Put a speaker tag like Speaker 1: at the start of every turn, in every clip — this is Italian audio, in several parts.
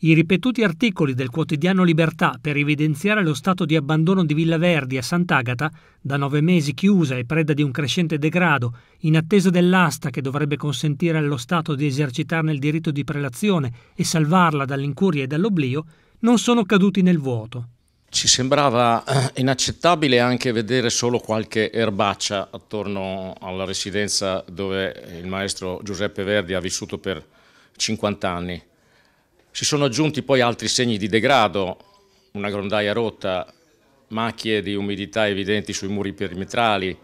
Speaker 1: I ripetuti articoli del quotidiano Libertà per evidenziare lo stato di abbandono di Villa Verdi a Sant'Agata, da nove mesi chiusa e preda di un crescente degrado, in attesa dell'asta che dovrebbe consentire allo Stato di esercitarne il diritto di prelazione e salvarla dall'incuria e dall'oblio, non sono caduti nel vuoto.
Speaker 2: Ci sembrava eh, inaccettabile anche vedere solo qualche erbaccia attorno alla residenza dove il maestro Giuseppe Verdi ha vissuto per 50 anni. Si sono aggiunti poi altri segni di degrado, una grondaia rotta, macchie di umidità evidenti sui muri perimetrali,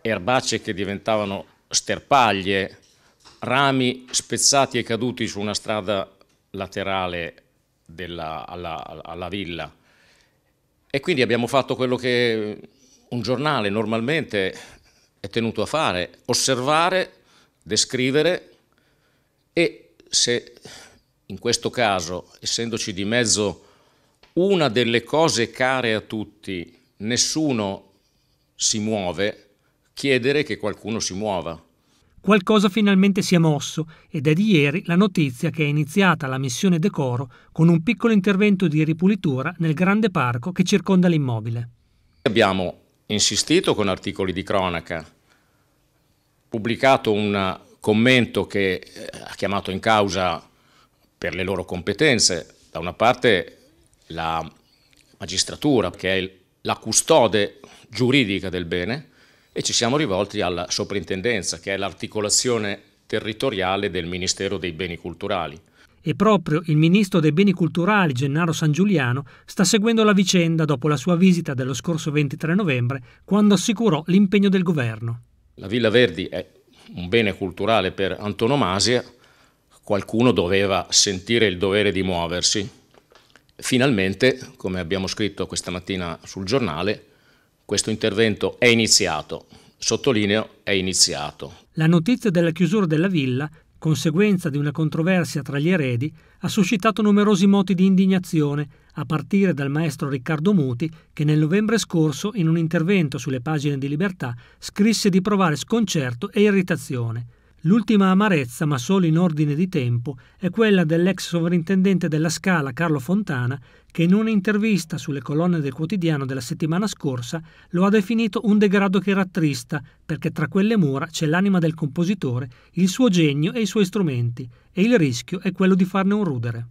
Speaker 2: erbacce che diventavano sterpaglie, rami spezzati e caduti su una strada laterale della, alla, alla villa. E quindi abbiamo fatto quello che un giornale normalmente è tenuto a fare, osservare, descrivere e se in questo caso, essendoci di mezzo una delle cose care a tutti, nessuno si muove, chiedere che qualcuno si muova.
Speaker 1: Qualcosa finalmente si è mosso ed è di ieri la notizia che è iniziata la missione decoro con un piccolo intervento di ripulitura nel grande parco che circonda l'immobile.
Speaker 2: Abbiamo insistito con articoli di cronaca, pubblicato un commento che eh, ha chiamato in causa per le loro competenze. Da una parte la magistratura, che è la custode giuridica del bene, e ci siamo rivolti alla soprintendenza, che è l'articolazione territoriale del Ministero dei Beni Culturali.
Speaker 1: E proprio il ministro dei beni culturali Gennaro San Giuliano sta seguendo la vicenda dopo la sua visita dello scorso 23 novembre, quando assicurò l'impegno del governo.
Speaker 2: La Villa Verdi è un bene culturale per antonomasia qualcuno doveva sentire il dovere di muoversi. Finalmente, come abbiamo scritto questa mattina sul giornale, questo intervento è iniziato. Sottolineo, è iniziato.
Speaker 1: La notizia della chiusura della villa, conseguenza di una controversia tra gli eredi, ha suscitato numerosi moti di indignazione, a partire dal maestro Riccardo Muti, che nel novembre scorso, in un intervento sulle pagine di Libertà, scrisse di provare sconcerto e irritazione. L'ultima amarezza, ma solo in ordine di tempo, è quella dell'ex sovrintendente della Scala Carlo Fontana, che in un'intervista sulle colonne del quotidiano della settimana scorsa lo ha definito un degrado che rattrista, perché tra quelle mura c'è l'anima del compositore, il suo genio e i suoi strumenti, e il rischio è quello di farne un rudere.